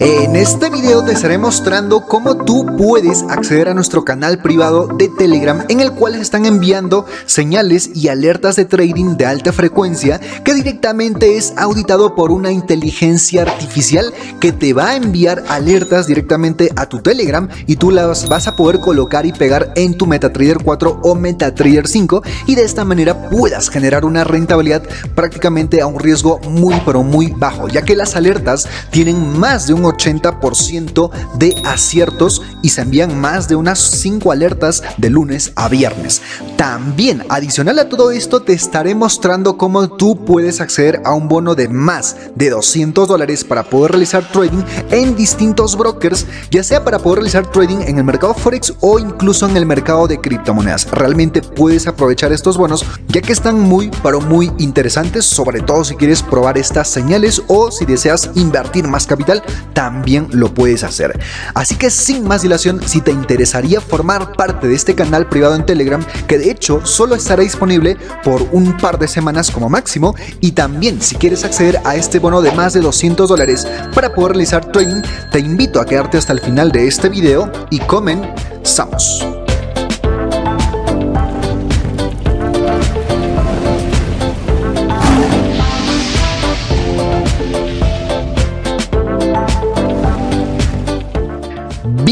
En este video te estaré mostrando cómo tú puedes acceder a nuestro canal privado de Telegram en el cual están enviando señales y alertas de trading de alta frecuencia que directamente es auditado por una inteligencia artificial que te va a enviar alertas directamente a tu Telegram y tú las vas a poder colocar y pegar en tu MetaTrader 4 o MetaTrader 5 y de esta manera puedas generar una rentabilidad prácticamente a un riesgo muy pero muy bajo ya que las alertas tienen más de un 80% de aciertos y se envían más de unas 5 alertas de lunes a viernes. También, adicional a todo esto, te estaré mostrando cómo tú puedes acceder a un bono de más de 200 dólares para poder realizar trading en distintos brokers, ya sea para poder realizar trading en el mercado Forex o incluso en el mercado de criptomonedas. Realmente puedes aprovechar estos bonos ya que están muy, pero muy interesantes, sobre todo si quieres probar estas señales o si deseas invertir más capital, también lo puedes hacer. Así que sin más dilación, si te interesaría formar parte de este canal privado en Telegram, que de hecho solo estará disponible por un par de semanas como máximo, y también si quieres acceder a este bono de más de 200 dólares para poder realizar trading, te invito a quedarte hasta el final de este video y comenzamos.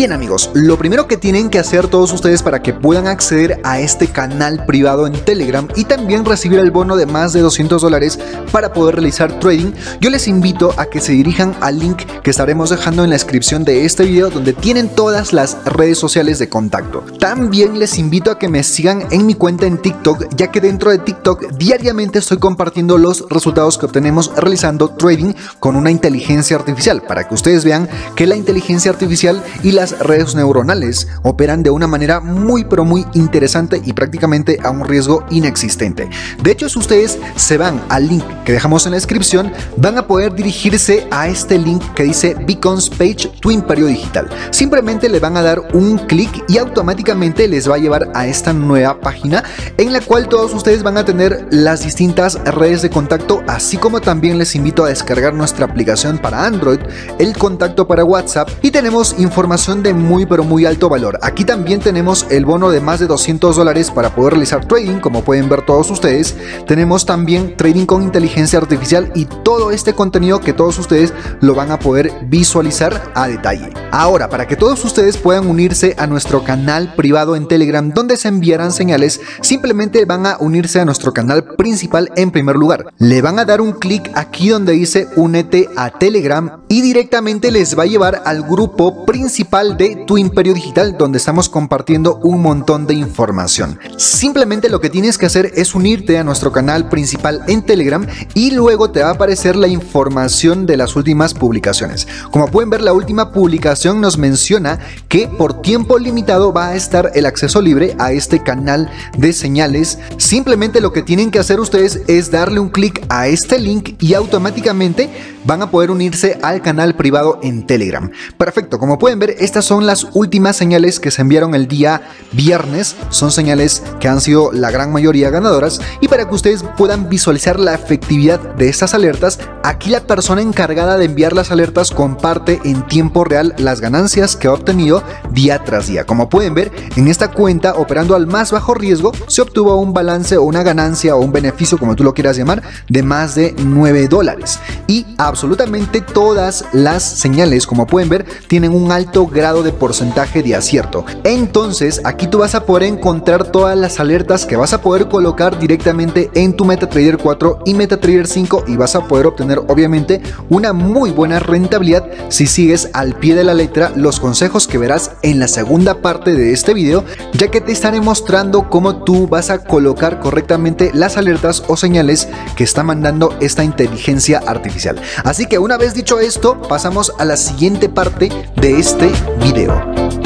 Bien amigos, lo primero que tienen que hacer todos ustedes para que puedan acceder a este canal privado en Telegram y también recibir el bono de más de 200 dólares para poder realizar trading, yo les invito a que se dirijan al link que estaremos dejando en la descripción de este video donde tienen todas las redes sociales de contacto. También les invito a que me sigan en mi cuenta en TikTok ya que dentro de TikTok diariamente estoy compartiendo los resultados que obtenemos realizando trading con una inteligencia artificial para que ustedes vean que la inteligencia artificial y las redes neuronales operan de una manera muy pero muy interesante y prácticamente a un riesgo inexistente. De hecho, si ustedes se van al link que dejamos en la descripción, van a poder dirigirse a este link que dice Beacons Page Twin Imperio Digital. Simplemente le van a dar un clic y automáticamente les va a llevar a esta nueva página en la cual todos ustedes van a tener las distintas redes de contacto, así como también les invito a descargar nuestra aplicación para Android, el contacto para WhatsApp y tenemos información de muy pero muy alto valor. Aquí también tenemos el bono de más de 200 dólares para poder realizar trading, como pueden ver todos ustedes. Tenemos también trading con inteligencia artificial y todo este contenido que todos ustedes lo van a poder visualizar a detalle. Ahora, para que todos ustedes puedan unirse a nuestro canal privado en Telegram donde se enviarán señales, simplemente van a unirse a nuestro canal principal en primer lugar. Le van a dar un clic aquí donde dice únete a Telegram y directamente les va a llevar al grupo principal de Tu Imperio Digital donde estamos compartiendo un montón de información. Simplemente lo que tienes que hacer es unirte a nuestro canal principal en Telegram y luego te va a aparecer la información de las últimas publicaciones. Como pueden ver, la última publicación nos menciona que por tiempo limitado va a estar el acceso libre a este canal de señales. Simplemente lo que tienen que hacer ustedes es darle un clic a este link y automáticamente van a poder unirse al canal privado en Telegram. Perfecto, como pueden ver, este estas son las últimas señales que se enviaron el día viernes, son señales que han sido la gran mayoría ganadoras y para que ustedes puedan visualizar la efectividad de estas alertas, aquí la persona encargada de enviar las alertas comparte en tiempo real las ganancias que ha obtenido día tras día. Como pueden ver, en esta cuenta operando al más bajo riesgo se obtuvo un balance o una ganancia o un beneficio, como tú lo quieras llamar, de más de 9 dólares. Y absolutamente todas las señales, como pueden ver, tienen un alto grado grado de porcentaje de acierto. Entonces, aquí tú vas a poder encontrar todas las alertas que vas a poder colocar directamente en tu MetaTrader 4 y MetaTrader 5 y vas a poder obtener obviamente una muy buena rentabilidad si sigues al pie de la letra los consejos que verás en la segunda parte de este video, ya que te estaré mostrando cómo tú vas a colocar correctamente las alertas o señales que está mandando esta inteligencia artificial. Así que una vez dicho esto, pasamos a la siguiente parte de este video.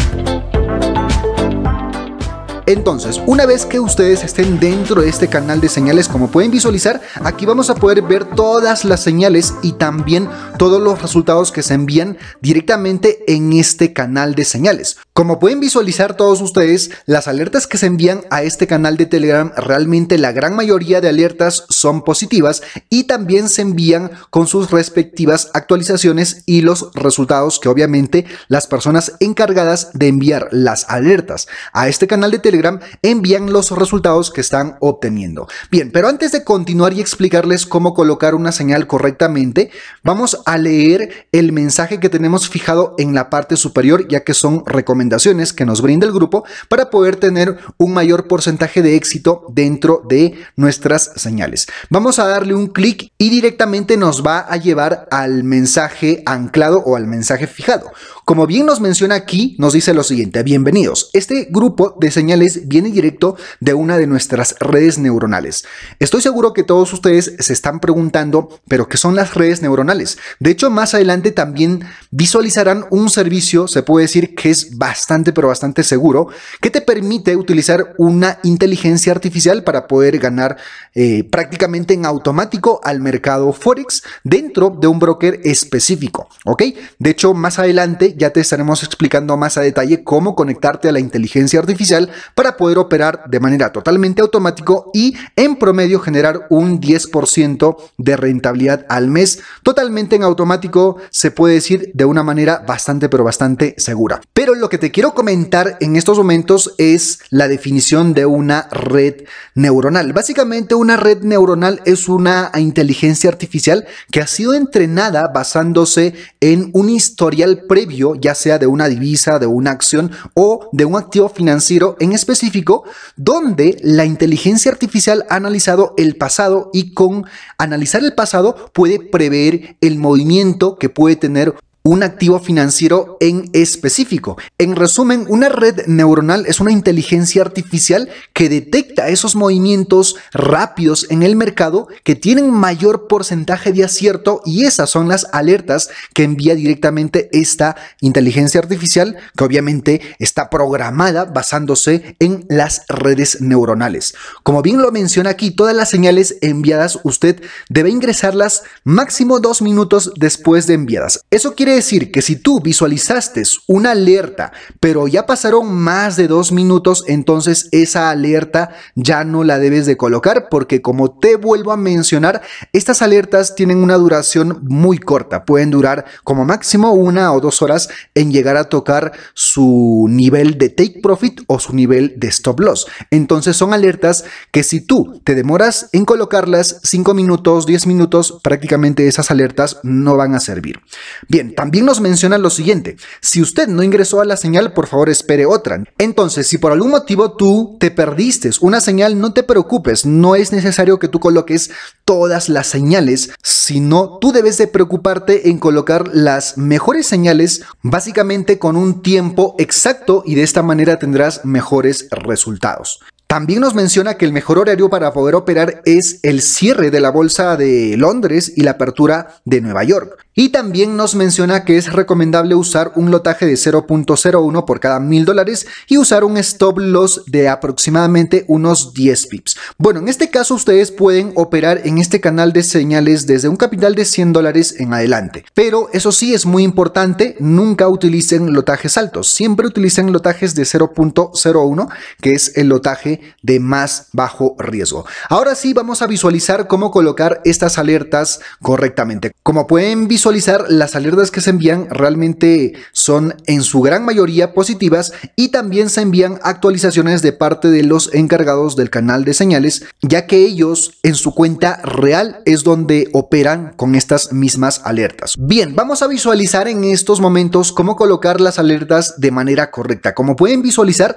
Entonces, una vez que ustedes estén dentro de este canal de señales, como pueden visualizar, aquí vamos a poder ver todas las señales y también todos los resultados que se envían directamente en este canal de señales. Como pueden visualizar todos ustedes, las alertas que se envían a este canal de Telegram, realmente la gran mayoría de alertas son positivas y también se envían con sus respectivas actualizaciones y los resultados que obviamente las personas encargadas de enviar las alertas a este canal de Telegram envían los resultados que están obteniendo. Bien, pero antes de continuar y explicarles cómo colocar una señal correctamente, vamos a leer el mensaje que tenemos fijado en la parte superior, ya que son recomendaciones que nos brinda el grupo para poder tener un mayor porcentaje de éxito dentro de nuestras señales. Vamos a darle un clic y directamente nos va a llevar al mensaje anclado o al mensaje fijado. Como bien nos menciona aquí, nos dice lo siguiente, bienvenidos. Este grupo de señales viene directo de una de nuestras redes neuronales. Estoy seguro que todos ustedes se están preguntando, pero ¿qué son las redes neuronales? De hecho, más adelante también visualizarán un servicio, se puede decir que es bastante, pero bastante seguro, que te permite utilizar una inteligencia artificial para poder ganar eh, prácticamente en automático al mercado Forex dentro de un broker específico. ¿Ok? De hecho, más adelante ya te estaremos explicando más a detalle cómo conectarte a la inteligencia artificial para poder operar de manera totalmente automático y en promedio generar un 10% de rentabilidad al mes, totalmente en automático, se puede decir de una manera bastante pero bastante segura. Pero lo que te quiero comentar en estos momentos es la definición de una red neuronal. Básicamente una red neuronal es una inteligencia artificial que ha sido entrenada basándose en un historial previo, ya sea de una divisa, de una acción o de un activo financiero en específico donde la inteligencia artificial ha analizado el pasado y con analizar el pasado puede prever el movimiento que puede tener un activo financiero en específico. En resumen, una red neuronal es una inteligencia artificial que detecta esos movimientos rápidos en el mercado que tienen mayor porcentaje de acierto y esas son las alertas que envía directamente esta inteligencia artificial que obviamente está programada basándose en las redes neuronales. Como bien lo menciona aquí, todas las señales enviadas usted debe ingresarlas máximo dos minutos después de enviadas. Eso quiere decir que si tú visualizaste una alerta, pero ya pasaron más de dos minutos, entonces esa alerta ya no la debes de colocar porque como te vuelvo a mencionar, estas alertas tienen una duración muy corta, pueden durar como máximo una o dos horas en llegar a tocar su nivel de take profit o su nivel de stop loss. Entonces son alertas que si tú te demoras en colocarlas cinco minutos, diez minutos, prácticamente esas alertas no van a servir. Bien, también nos menciona lo siguiente, si usted no ingresó a la señal, por favor espere otra. Entonces, si por algún motivo tú te perdiste una señal, no te preocupes, no es necesario que tú coloques todas las señales, sino tú debes de preocuparte en colocar las mejores señales básicamente con un tiempo exacto y de esta manera tendrás mejores resultados. También nos menciona que el mejor horario para poder operar es el cierre de la bolsa de Londres y la apertura de Nueva York. Y también nos menciona que es recomendable usar un lotaje de 0.01 por cada mil dólares y usar un stop loss de aproximadamente unos 10 pips. Bueno, en este caso ustedes pueden operar en este canal de señales desde un capital de 100 dólares en adelante. Pero eso sí es muy importante, nunca utilicen lotajes altos, siempre utilicen lotajes de 0.01 que es el lotaje de más bajo riesgo. Ahora sí vamos a visualizar cómo colocar estas alertas correctamente. Como pueden visualizar, las alertas que se envían realmente son en su gran mayoría positivas y también se envían actualizaciones de parte de los encargados del canal de señales, ya que ellos en su cuenta real es donde operan con estas mismas alertas. Bien, vamos a visualizar en estos momentos cómo colocar las alertas de manera correcta. Como pueden visualizar,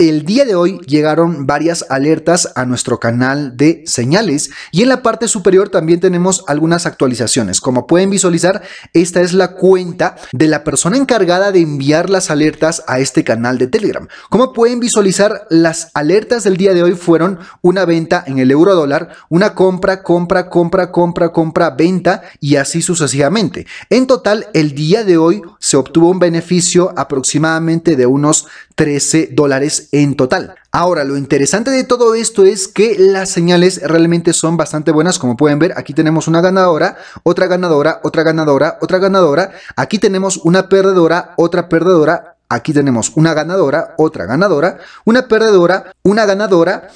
el día de hoy llegaron varias alertas a nuestro canal de señales y en la parte superior también tenemos algunas actualizaciones. Como pueden visualizar, esta es la cuenta de la persona encargada de enviar las alertas a este canal de Telegram. Como pueden visualizar, las alertas del día de hoy fueron una venta en el euro dólar, una compra, compra, compra, compra, compra, venta y así sucesivamente. En total, el día de hoy se obtuvo un beneficio aproximadamente de unos 13 dólares en total. Ahora, lo interesante de todo esto es que las señales realmente son bastante buenas, como pueden ver, aquí tenemos una ganadora, otra ganadora, otra ganadora, otra ganadora, aquí tenemos una perdedora, otra perdedora, aquí tenemos una ganadora, otra ganadora, una perdedora, una ganadora,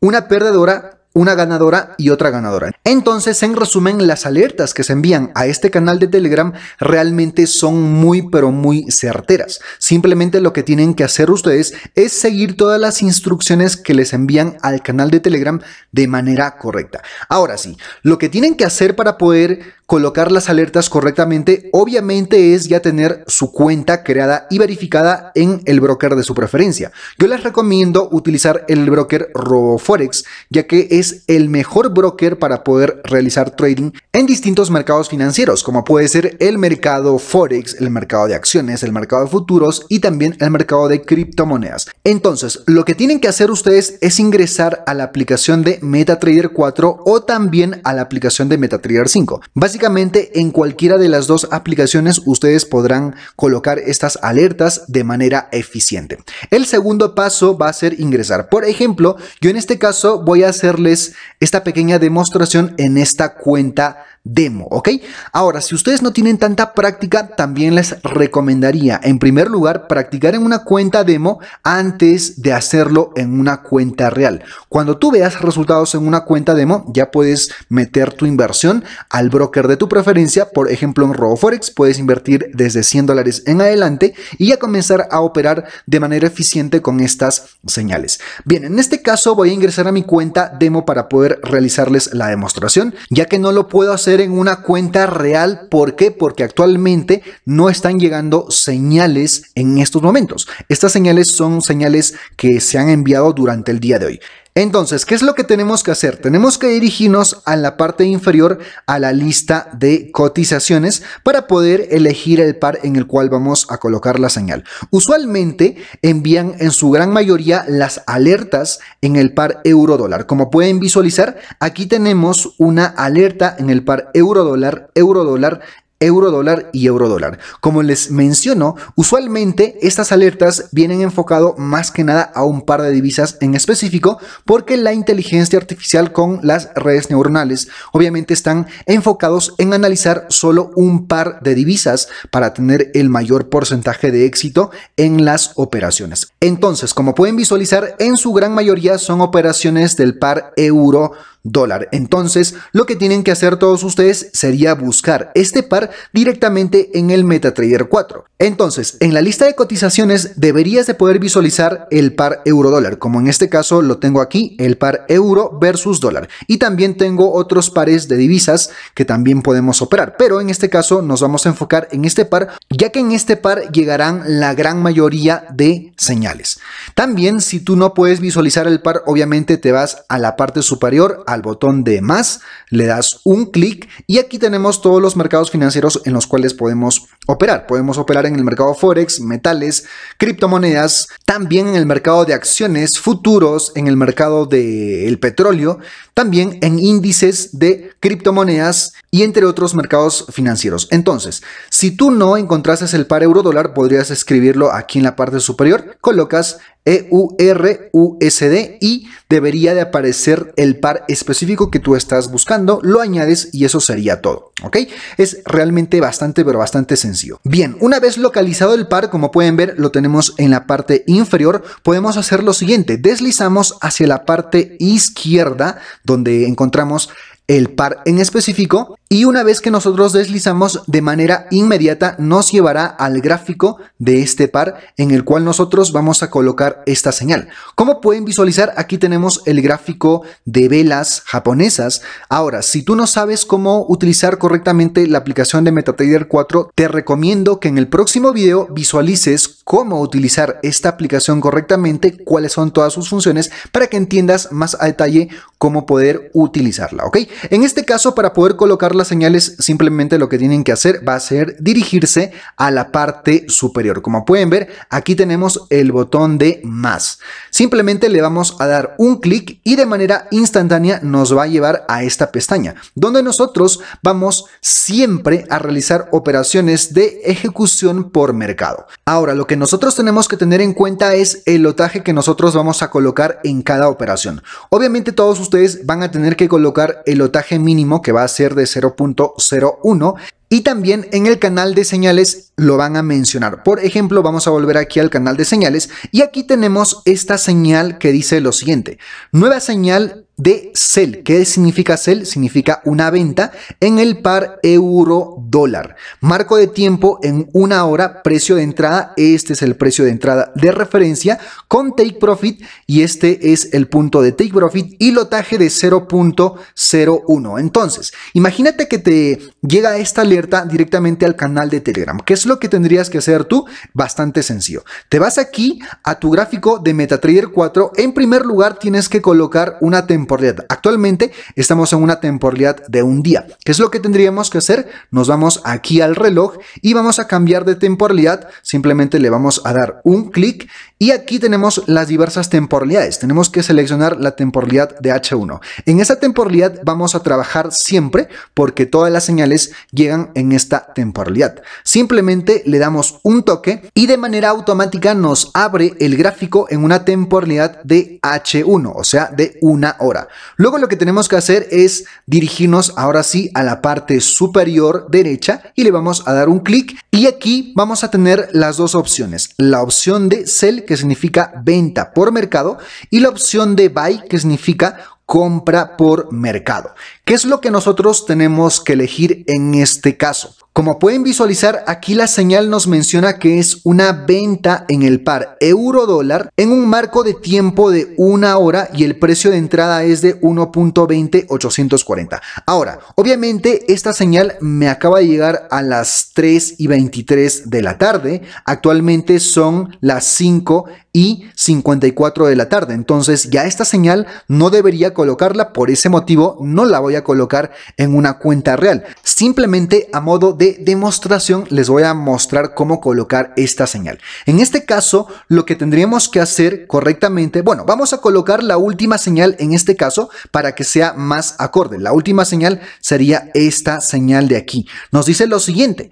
una perdedora, una ganadora y otra ganadora. Entonces, en resumen, las alertas que se envían a este canal de Telegram realmente son muy, pero muy certeras. Simplemente lo que tienen que hacer ustedes es seguir todas las instrucciones que les envían al canal de Telegram de manera correcta. Ahora sí, lo que tienen que hacer para poder colocar las alertas correctamente, obviamente es ya tener su cuenta creada y verificada en el broker de su preferencia. Yo les recomiendo utilizar el broker RoboForex, ya que es el mejor broker para poder realizar trading en distintos mercados financieros, como puede ser el mercado Forex, el mercado de acciones, el mercado de futuros y también el mercado de criptomonedas. Entonces, lo que tienen que hacer ustedes es ingresar a la aplicación de MetaTrader 4 o también a la aplicación de MetaTrader 5 en cualquiera de las dos aplicaciones ustedes podrán colocar estas alertas de manera eficiente. El segundo paso va a ser ingresar. Por ejemplo, yo en este caso voy a hacerles esta pequeña demostración en esta cuenta demo, ¿ok? Ahora, si ustedes no tienen tanta práctica, también les recomendaría, en primer lugar, practicar en una cuenta demo antes de hacerlo en una cuenta real. Cuando tú veas resultados en una cuenta demo, ya puedes meter tu inversión al broker de tu preferencia. Por ejemplo, en RoboForex puedes invertir desde 100 dólares en adelante y ya comenzar a operar de manera eficiente con estas señales. Bien, en este caso voy a ingresar a mi cuenta demo para poder realizarles la demostración, ya que no lo puedo hacer en una cuenta real. ¿Por qué? Porque actualmente no están llegando señales en estos momentos. Estas señales son señales que se han enviado durante el día de hoy. Entonces, ¿qué es lo que tenemos que hacer? Tenemos que dirigirnos a la parte inferior, a la lista de cotizaciones, para poder elegir el par en el cual vamos a colocar la señal. Usualmente envían en su gran mayoría las alertas en el par euro-dólar. Como pueden visualizar, aquí tenemos una alerta en el par euro-dólar, euro-dólar, euro dólar y euro dólar. Como les menciono, usualmente estas alertas vienen enfocado más que nada a un par de divisas en específico porque la inteligencia artificial con las redes neuronales obviamente están enfocados en analizar solo un par de divisas para tener el mayor porcentaje de éxito en las operaciones. Entonces, como pueden visualizar, en su gran mayoría son operaciones del par euro dólar. Entonces, lo que tienen que hacer todos ustedes sería buscar este par directamente en el MetaTrader 4. Entonces, en la lista de cotizaciones deberías de poder visualizar el par euro dólar, como en este caso lo tengo aquí, el par euro versus dólar. Y también tengo otros pares de divisas que también podemos operar, pero en este caso nos vamos a enfocar en este par, ya que en este par llegarán la gran mayoría de señales. También, si tú no puedes visualizar el par, obviamente te vas a la parte superior al botón de más, le das un clic y aquí tenemos todos los mercados financieros en los cuales podemos operar. Podemos operar en el mercado forex, metales, criptomonedas, también en el mercado de acciones, futuros, en el mercado del de petróleo, también en índices de criptomonedas y entre otros mercados financieros. Entonces, si tú no encontrases el par euro dólar, podrías escribirlo aquí en la parte superior, colocas EURUSD y debería de aparecer el par específico que tú estás buscando, lo añades y eso sería todo, ¿ok? Es realmente bastante, pero bastante sencillo. Bien, una vez localizado el par, como pueden ver, lo tenemos en la parte inferior, podemos hacer lo siguiente, deslizamos hacia la parte izquierda donde encontramos el par en específico y una vez que nosotros deslizamos de manera inmediata nos llevará al gráfico de este par en el cual nosotros vamos a colocar esta señal. Como pueden visualizar aquí tenemos el gráfico de velas japonesas. Ahora si tú no sabes cómo utilizar correctamente la aplicación de MetaTrader 4 te recomiendo que en el próximo video visualices cómo utilizar esta aplicación correctamente, cuáles son todas sus funciones para que entiendas más a detalle cómo poder utilizarla, en este caso, para poder colocar las señales, simplemente lo que tienen que hacer va a ser dirigirse a la parte superior. Como pueden ver, aquí tenemos el botón de más. Simplemente le vamos a dar un clic y de manera instantánea nos va a llevar a esta pestaña, donde nosotros vamos siempre a realizar operaciones de ejecución por mercado. Ahora, lo que nosotros tenemos que tener en cuenta es el lotaje que nosotros vamos a colocar en cada operación. Obviamente todos ustedes van a tener que colocar el mínimo que va a ser de 0.01 y también en el canal de señales lo van a mencionar. Por ejemplo, vamos a volver aquí al canal de señales y aquí tenemos esta señal que dice lo siguiente. Nueva señal de sell. ¿Qué significa sell? Significa una venta en el par euro-dólar. Marco de tiempo en una hora, precio de entrada. Este es el precio de entrada de referencia con take profit y este es el punto de take profit y lotaje de 0.01. Entonces, imagínate que te llega esta alerta directamente al canal de Telegram. ¿Qué es lo que tendrías que hacer tú? Bastante sencillo. Te vas aquí a tu gráfico de MetaTrader 4. En primer lugar, tienes que colocar una temporalidad. Actualmente estamos en una temporalidad de un día. ¿Qué es lo que tendríamos que hacer? Nos vamos aquí al reloj y vamos a cambiar de temporalidad. Simplemente le vamos a dar un clic y aquí tenemos las diversas temporalidades. Tenemos que seleccionar la temporalidad de H1. En esa temporalidad vamos a trabajar siempre porque todas las señales llegan en esta temporalidad. Simplemente le damos un toque y de manera automática nos abre el gráfico en una temporalidad de H1, o sea, de una hora. Luego lo que tenemos que hacer es dirigirnos ahora sí a la parte superior derecha y le vamos a dar un clic y aquí vamos a tener las dos opciones. La opción de sell que significa venta por mercado y la opción de buy que significa compra por mercado. ¿Qué es lo que nosotros tenemos que elegir en este caso? Como pueden visualizar, aquí la señal nos menciona que es una venta en el par euro-dólar en un marco de tiempo de una hora y el precio de entrada es de 1.20840. Ahora, obviamente esta señal me acaba de llegar a las 3 y 23 de la tarde. Actualmente son las 5 y 54 de la tarde. Entonces ya esta señal no debería colocarla, por ese motivo no la voy a colocar en una cuenta real. Simplemente a modo de demostración les voy a mostrar cómo colocar esta señal. En este caso, lo que tendríamos que hacer correctamente, bueno, vamos a colocar la última señal en este caso para que sea más acorde. La última señal sería esta señal de aquí. Nos dice lo siguiente.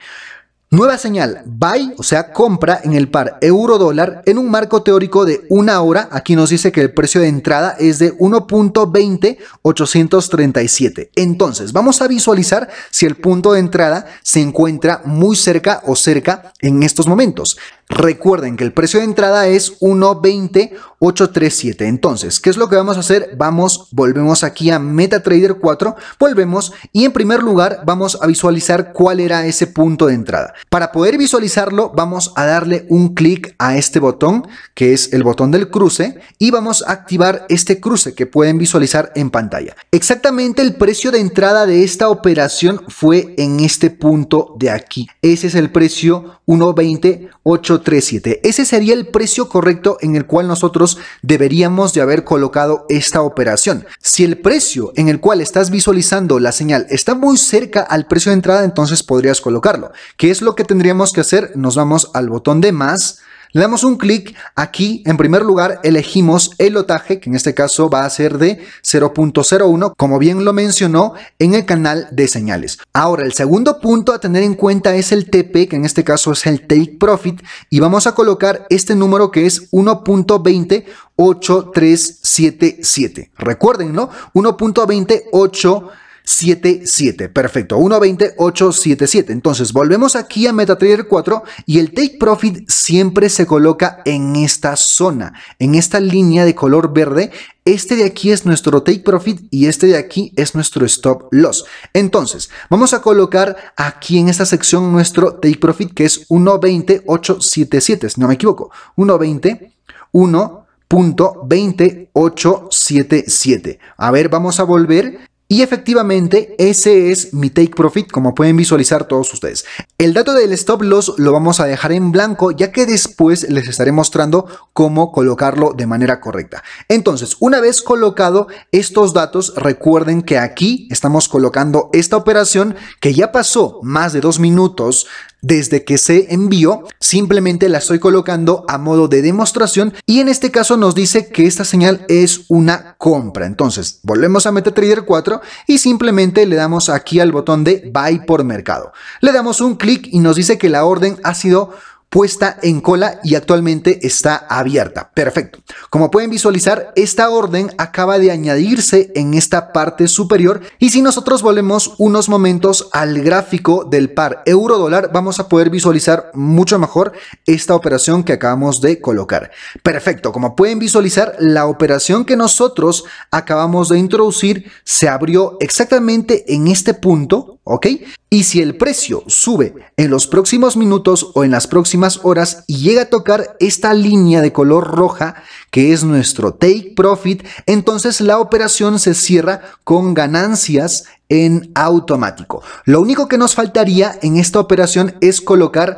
Nueva señal, buy, o sea, compra en el par euro-dólar en un marco teórico de una hora. Aquí nos dice que el precio de entrada es de 1.20837. Entonces, vamos a visualizar si el punto de entrada se encuentra muy cerca o cerca en estos momentos. Recuerden que el precio de entrada es 1.20837. Entonces, ¿qué es lo que vamos a hacer? Vamos, volvemos aquí a MetaTrader 4, volvemos y en primer lugar vamos a visualizar cuál era ese punto de entrada. Para poder visualizarlo, vamos a darle un clic a este botón, que es el botón del cruce, y vamos a activar este cruce que pueden visualizar en pantalla. Exactamente el precio de entrada de esta operación fue en este punto de aquí. Ese es el precio 1.20837. 37 Ese sería el precio correcto en el cual nosotros deberíamos de haber colocado esta operación. Si el precio en el cual estás visualizando la señal está muy cerca al precio de entrada, entonces podrías colocarlo. ¿Qué es lo que tendríamos que hacer? Nos vamos al botón de más, le damos un clic, aquí en primer lugar elegimos el lotaje, que en este caso va a ser de 0.01, como bien lo mencionó, en el canal de señales. Ahora, el segundo punto a tener en cuenta es el TP, que en este caso es el Take Profit, y vamos a colocar este número que es Recuerden, Recuérdenlo, 1.208377. 77. Perfecto, 1.20.877. Entonces volvemos aquí a MetaTrader 4 y el take profit siempre se coloca en esta zona, en esta línea de color verde. Este de aquí es nuestro take profit y este de aquí es nuestro stop loss. Entonces, vamos a colocar aquí en esta sección nuestro take profit que es 1.20.877, si no me equivoco. 1.20, 1.20.877. A ver, vamos a volver y efectivamente, ese es mi take profit, como pueden visualizar todos ustedes. El dato del stop loss lo vamos a dejar en blanco, ya que después les estaré mostrando cómo colocarlo de manera correcta. Entonces, una vez colocado estos datos, recuerden que aquí estamos colocando esta operación que ya pasó más de dos minutos desde que se envió, simplemente la estoy colocando a modo de demostración y en este caso nos dice que esta señal es una compra. Entonces volvemos a MetaTrader 4 y simplemente le damos aquí al botón de Buy por mercado. Le damos un clic y nos dice que la orden ha sido puesta en cola y actualmente está abierta. Perfecto. Como pueden visualizar, esta orden acaba de añadirse en esta parte superior y si nosotros volvemos unos momentos al gráfico del par euro-dólar, vamos a poder visualizar mucho mejor esta operación que acabamos de colocar. Perfecto. Como pueden visualizar, la operación que nosotros acabamos de introducir se abrió exactamente en este punto, ¿ok? Y si el precio sube en los próximos minutos o en las próximas horas y llega a tocar esta línea de color roja, que es nuestro take profit, entonces la operación se cierra con ganancias en automático. Lo único que nos faltaría en esta operación es colocar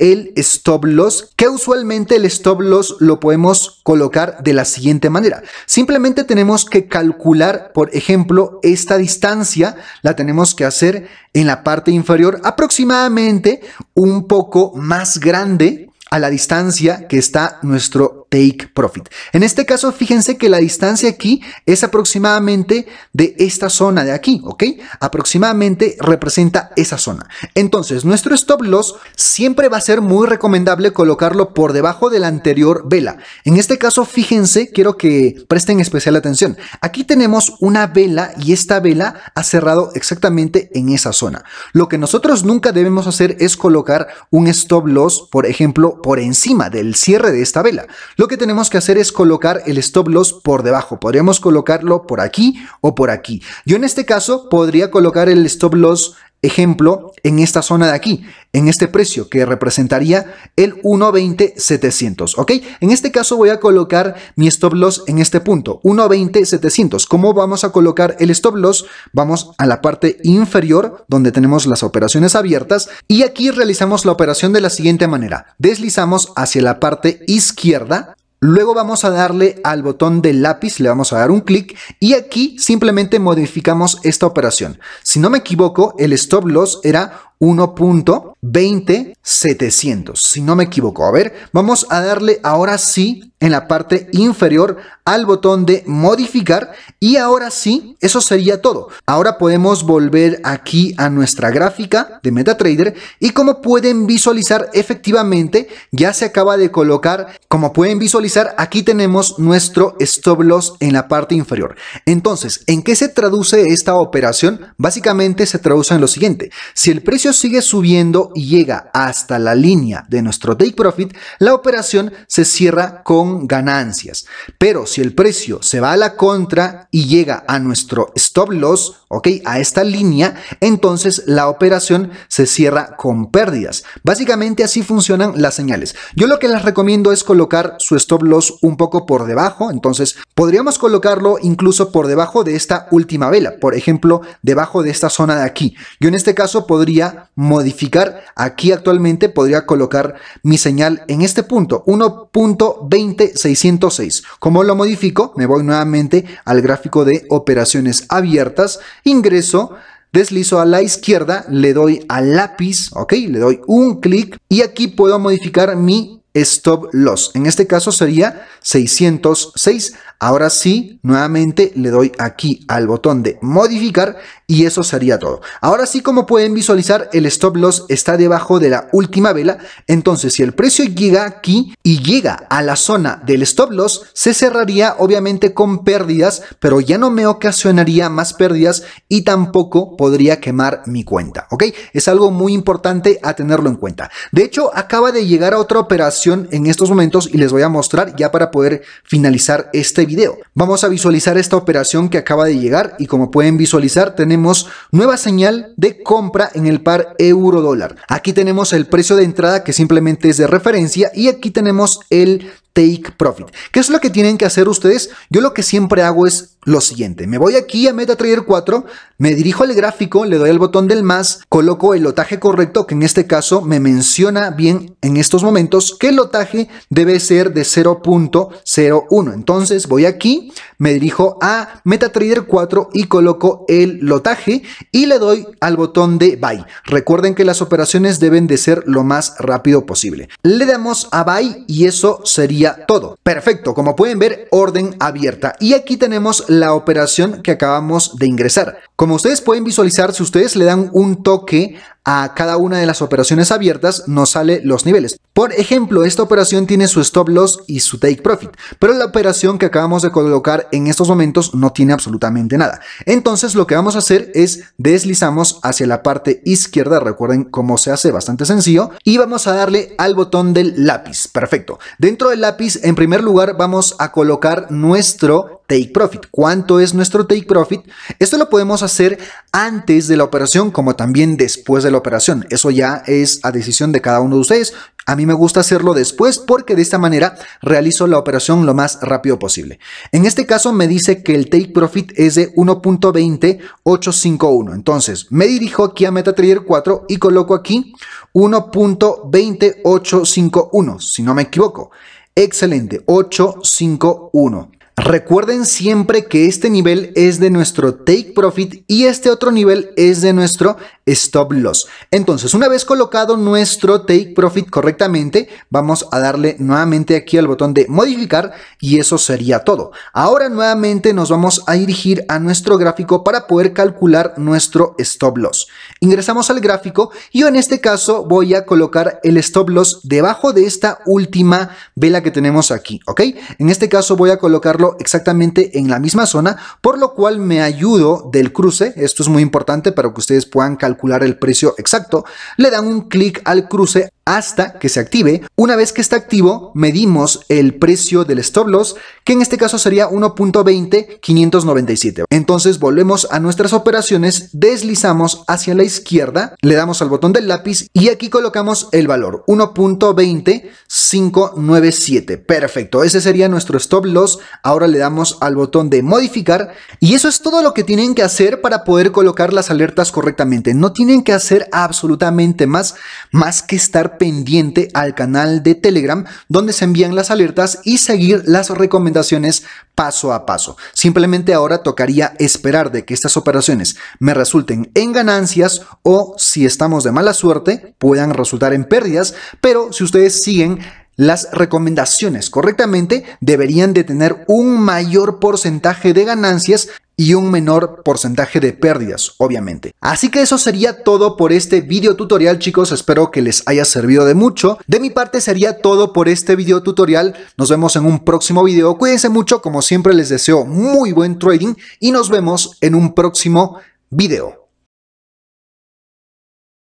el stop loss, que usualmente el stop loss lo podemos colocar de la siguiente manera. Simplemente tenemos que calcular, por ejemplo, esta distancia, la tenemos que hacer en la parte inferior aproximadamente un poco más grande a la distancia que está nuestro take profit. En este caso, fíjense que la distancia aquí es aproximadamente de esta zona de aquí, ¿ok? Aproximadamente representa esa zona. Entonces, nuestro stop loss siempre va a ser muy recomendable colocarlo por debajo de la anterior vela. En este caso, fíjense, quiero que presten especial atención. Aquí tenemos una vela y esta vela ha cerrado exactamente en esa zona. Lo que nosotros nunca debemos hacer es colocar un stop loss, por ejemplo, por encima del cierre de esta vela. Lo que tenemos que hacer es colocar el stop loss por debajo. Podríamos colocarlo por aquí o por aquí. Yo en este caso podría colocar el stop loss Ejemplo, en esta zona de aquí, en este precio que representaría el 1.20700, ¿ok? En este caso voy a colocar mi stop loss en este punto, 1.20700. ¿Cómo vamos a colocar el stop loss? Vamos a la parte inferior donde tenemos las operaciones abiertas y aquí realizamos la operación de la siguiente manera. Deslizamos hacia la parte izquierda Luego vamos a darle al botón del lápiz, le vamos a dar un clic y aquí simplemente modificamos esta operación. Si no me equivoco, el stop loss era 1.20700, si no me equivoco. A ver, vamos a darle ahora sí en la parte inferior al botón de modificar y ahora sí, eso sería todo. Ahora podemos volver aquí a nuestra gráfica de MetaTrader y como pueden visualizar efectivamente ya se acaba de colocar, como pueden visualizar aquí tenemos nuestro stop loss en la parte inferior. Entonces, ¿en qué se traduce esta operación? Básicamente se traduce en lo siguiente, si el precio sigue subiendo y llega hasta la línea de nuestro take profit, la operación se cierra con ganancias. Pero si el precio se va a la contra y llega a nuestro stop loss, ok, a esta línea, entonces la operación se cierra con pérdidas. Básicamente así funcionan las señales. Yo lo que les recomiendo es colocar su stop loss un poco por debajo, entonces podríamos colocarlo incluso por debajo de esta última vela, por ejemplo, debajo de esta zona de aquí. Yo en este caso podría modificar. Aquí actualmente podría colocar mi señal en este punto, 1.20606. Como lo modifico? Me voy nuevamente al gráfico de operaciones abiertas, ingreso deslizo a la izquierda, le doy al lápiz, ok, le doy un clic y aquí puedo modificar mi stop loss. En este caso sería 606. Ahora sí, nuevamente le doy aquí al botón de modificar y eso sería todo. Ahora sí, como pueden visualizar, el stop loss está debajo de la última vela. Entonces, si el precio llega aquí y llega a la zona del stop loss, se cerraría obviamente con pérdidas, pero ya no me ocasionaría más pérdidas y tampoco podría quemar mi cuenta. ¿Ok? Es algo muy importante a tenerlo en cuenta. De hecho, acaba de llegar a otra operación en estos momentos y les voy a mostrar ya para poder finalizar este video video. Vamos a visualizar esta operación que acaba de llegar y como pueden visualizar tenemos nueva señal de compra en el par euro dólar. Aquí tenemos el precio de entrada que simplemente es de referencia y aquí tenemos el Take Profit. ¿Qué es lo que tienen que hacer ustedes? Yo lo que siempre hago es lo siguiente. Me voy aquí a MetaTrader 4, me dirijo al gráfico, le doy al botón del más, coloco el lotaje correcto, que en este caso me menciona bien en estos momentos que el lotaje debe ser de 0.01. Entonces voy aquí, me dirijo a MetaTrader 4 y coloco el lotaje y le doy al botón de Buy. Recuerden que las operaciones deben de ser lo más rápido posible. Le damos a Buy y eso sería todo. Perfecto, como pueden ver, orden abierta. Y aquí tenemos la operación que acabamos de ingresar. Como ustedes pueden visualizar, si ustedes le dan un toque a cada una de las operaciones abiertas nos sale los niveles. Por ejemplo, esta operación tiene su stop loss y su take profit, pero la operación que acabamos de colocar en estos momentos no tiene absolutamente nada. Entonces lo que vamos a hacer es deslizamos hacia la parte izquierda, recuerden cómo se hace, bastante sencillo, y vamos a darle al botón del lápiz. Perfecto. Dentro del lápiz, en primer lugar, vamos a colocar nuestro take profit. ¿Cuánto es nuestro take profit? Esto lo podemos hacer antes de la operación como también después de la operación. Eso ya es a decisión de cada uno de ustedes. A mí me gusta hacerlo después porque de esta manera realizo la operación lo más rápido posible. En este caso me dice que el take profit es de 1.20851. Entonces me dirijo aquí a MetaTrader 4 y coloco aquí 1.20851, si no me equivoco. Excelente, 851. Recuerden siempre que este nivel es de nuestro take profit y este otro nivel es de nuestro stop loss. Entonces, una vez colocado nuestro take profit correctamente, vamos a darle nuevamente aquí al botón de modificar y eso sería todo. Ahora nuevamente nos vamos a dirigir a nuestro gráfico para poder calcular nuestro stop loss. Ingresamos al gráfico y yo en este caso voy a colocar el stop loss debajo de esta última vela que tenemos aquí, ¿ok? En este caso voy a colocarlo exactamente en la misma zona, por lo cual me ayudo del cruce, esto es muy importante para que ustedes puedan calcular el precio exacto, le dan un clic al cruce hasta que se active. Una vez que está activo, medimos el precio del stop loss, que en este caso sería 1.20597. Entonces volvemos a nuestras operaciones, deslizamos hacia la izquierda, le damos al botón del lápiz y aquí colocamos el valor 1.20597. Perfecto, ese sería nuestro stop loss. Ahora le damos al botón de modificar y eso es todo lo que tienen que hacer para poder colocar las alertas correctamente. No tienen que hacer absolutamente más más que estar pendiente al canal de Telegram donde se envían las alertas y seguir las recomendaciones paso a paso. Simplemente ahora tocaría esperar de que estas operaciones me resulten en ganancias o si estamos de mala suerte puedan resultar en pérdidas, pero si ustedes siguen las recomendaciones correctamente deberían de tener un mayor porcentaje de ganancias y un menor porcentaje de pérdidas, obviamente. Así que eso sería todo por este video tutorial, chicos. Espero que les haya servido de mucho. De mi parte sería todo por este video tutorial. Nos vemos en un próximo video. Cuídense mucho, como siempre les deseo muy buen trading y nos vemos en un próximo video.